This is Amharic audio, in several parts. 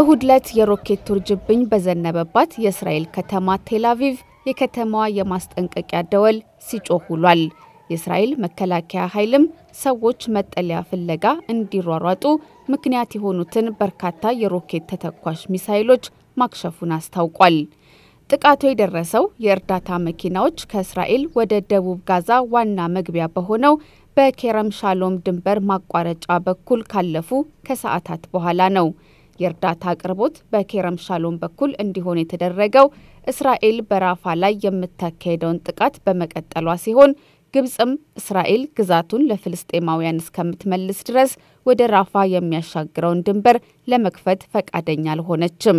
እሁድ የሮኬት ውርጅብኝ በዘነበባት የእስራኤል ከተማ ቴላቪቭ የከተማዋ የማስጠንቀቂያ ደወል ሲጮህ ውሏል። የእስራኤል መከላከያ ኃይልም ሰዎች መጠለያ ፍለጋ እንዲሯሯጡ ምክንያት የሆኑትን በርካታ የሮኬት ተተኳሽ ሚሳይሎች ማክሸፉን አስታውቋል። ጥቃቱ የደረሰው የእርዳታ መኪናዎች ከእስራኤል ወደ ደቡብ ጋዛ ዋና መግቢያ በሆነው በኬረም ሻሎም ድንበር ማቋረጫ በኩል ካለፉ ከሰዓታት በኋላ ነው። የእርዳታ አቅርቦት በኬረም ሻሎም በኩል እንዲሆን የተደረገው እስራኤል በራፋ ላይ የምታካሄደውን ጥቃት በመቀጠሏ ሲሆን ግብጽም እስራኤል ግዛቱን ለፍልስጤማውያን እስከምትመልስ ድረስ ወደ ራፋ የሚያሻግረውን ድንበር ለመክፈት ፈቃደኛ አልሆነችም።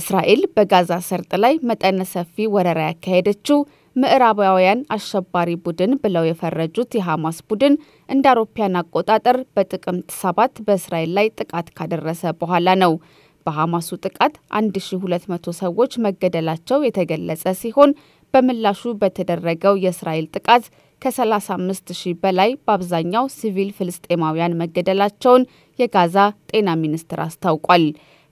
እስራኤል በጋዛ ሰርጥ ላይ መጠነ ሰፊ ወረራ ያካሄደችው ምዕራባውያን አሸባሪ ቡድን ብለው የፈረጁት የሐማስ ቡድን እንደ አውሮፓያን አቆጣጠር በጥቅምት ሰባት በእስራኤል ላይ ጥቃት ካደረሰ በኋላ ነው። በሐማሱ ጥቃት 1200 ሰዎች መገደላቸው የተገለጸ ሲሆን በምላሹ በተደረገው የእስራኤል ጥቃት ከ35 ሺህ በላይ በአብዛኛው ሲቪል ፍልስጤማውያን መገደላቸውን የጋዛ ጤና ሚኒስቴር አስታውቋል።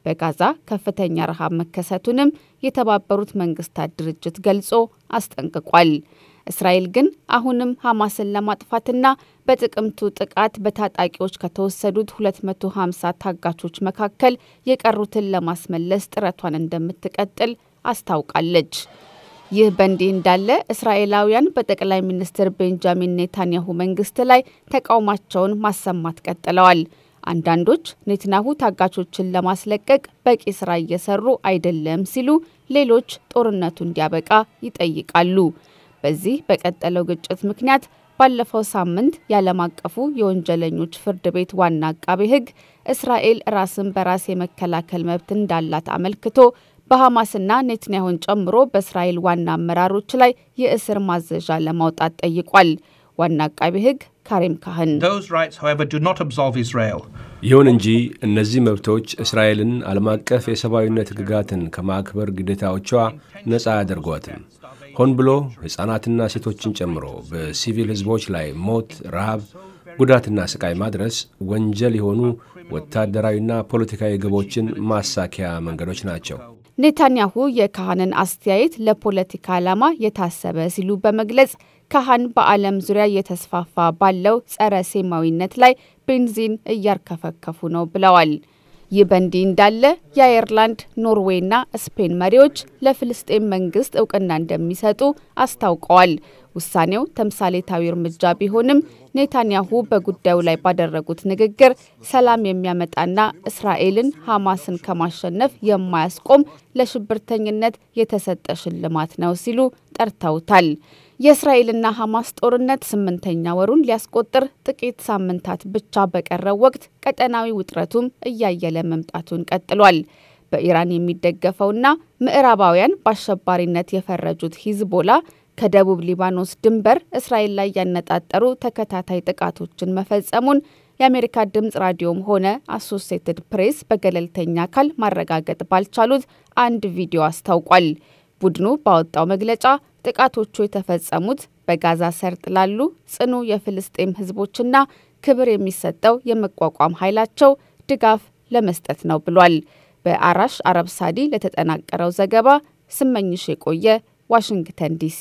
በጋዛ ከፍተኛ ረሃብ መከሰቱንም የተባበሩት መንግስታት ድርጅት ገልጾ አስጠንቅቋል። እስራኤል ግን አሁንም ሐማስን ለማጥፋትና በጥቅምቱ ጥቃት በታጣቂዎች ከተወሰዱት 250 ታጋቾች መካከል የቀሩትን ለማስመለስ ጥረቷን እንደምትቀጥል አስታውቃለች። ይህ በእንዲህ እንዳለ እስራኤላውያን በጠቅላይ ሚኒስትር ቤንጃሚን ኔታንያሁ መንግስት ላይ ተቃውሟቸውን ማሰማት ቀጥለዋል። አንዳንዶች ኔትናሁ ታጋቾችን ለማስለቀቅ በቂ ስራ እየሰሩ አይደለም ሲሉ፣ ሌሎች ጦርነቱ እንዲያበቃ ይጠይቃሉ። በዚህ በቀጠለው ግጭት ምክንያት ባለፈው ሳምንት የዓለም አቀፉ የወንጀለኞች ፍርድ ቤት ዋና አቃቤ ሕግ እስራኤል ራስን በራስ የመከላከል መብት እንዳላት አመልክቶ በሐማስና ኔትንያሁን ጨምሮ በእስራኤል ዋና አመራሮች ላይ የእስር ማዘዣ ለማውጣት ጠይቋል። ዋና አቃቢ ህግ ካሪም ካህን ይሁን እንጂ እነዚህ መብቶች እስራኤልን ዓለም አቀፍ የሰብአዊነት ሕግጋትን ከማክበር ግዴታዎቿ ነፃ አያደርጓትም። ሆን ብሎ ሕፃናትና ሴቶችን ጨምሮ በሲቪል ሕዝቦች ላይ ሞት፣ ረሃብ፣ ጉዳትና ስቃይ ማድረስ ወንጀል የሆኑ ወታደራዊና ፖለቲካዊ ግቦችን ማሳኪያ መንገዶች ናቸው። ኔታንያሁ የካህንን አስተያየት ለፖለቲካ ዓላማ የታሰበ ሲሉ በመግለጽ ካህን በዓለም ዙሪያ እየተስፋፋ ባለው ጸረ ሴማዊነት ላይ ቤንዚን እያርከፈከፉ ነው ብለዋል። ይህ በእንዲህ እንዳለ የአየርላንድ ኖርዌይና ስፔን መሪዎች ለፍልስጤን መንግስት እውቅና እንደሚሰጡ አስታውቀዋል። ውሳኔው ተምሳሌታዊ እርምጃ ቢሆንም ኔታንያሁ በጉዳዩ ላይ ባደረጉት ንግግር ሰላም የሚያመጣና እስራኤልን ሐማስን ከማሸነፍ የማያስቆም ለሽብርተኝነት የተሰጠ ሽልማት ነው ሲሉ ጠርተውታል። የእስራኤልና ሐማስ ጦርነት ስምንተኛ ወሩን ሊያስቆጥር ጥቂት ሳምንታት ብቻ በቀረው ወቅት ቀጠናዊ ውጥረቱም እያየለ መምጣቱን ቀጥሏል። በኢራን የሚደገፈውና ምዕራባውያን በአሸባሪነት የፈረጁት ሂዝቦላ ከደቡብ ሊባኖስ ድንበር እስራኤል ላይ ያነጣጠሩ ተከታታይ ጥቃቶችን መፈጸሙን የአሜሪካ ድምፅ ራዲዮም ሆነ አሶሴትድ ፕሬስ በገለልተኛ አካል ማረጋገጥ ባልቻሉት አንድ ቪዲዮ አስታውቋል። ቡድኑ ባወጣው መግለጫ ጥቃቶቹ የተፈጸሙት በጋዛ ሰርጥ ላሉ ጽኑ የፍልስጤም ህዝቦችና ክብር የሚሰጠው የመቋቋም ኃይላቸው ድጋፍ ለመስጠት ነው ብሏል። በአራሽ አረብ ሳዲ ለተጠናቀረው ዘገባ ስመኝሽ የቆየ ዋሽንግተን ዲሲ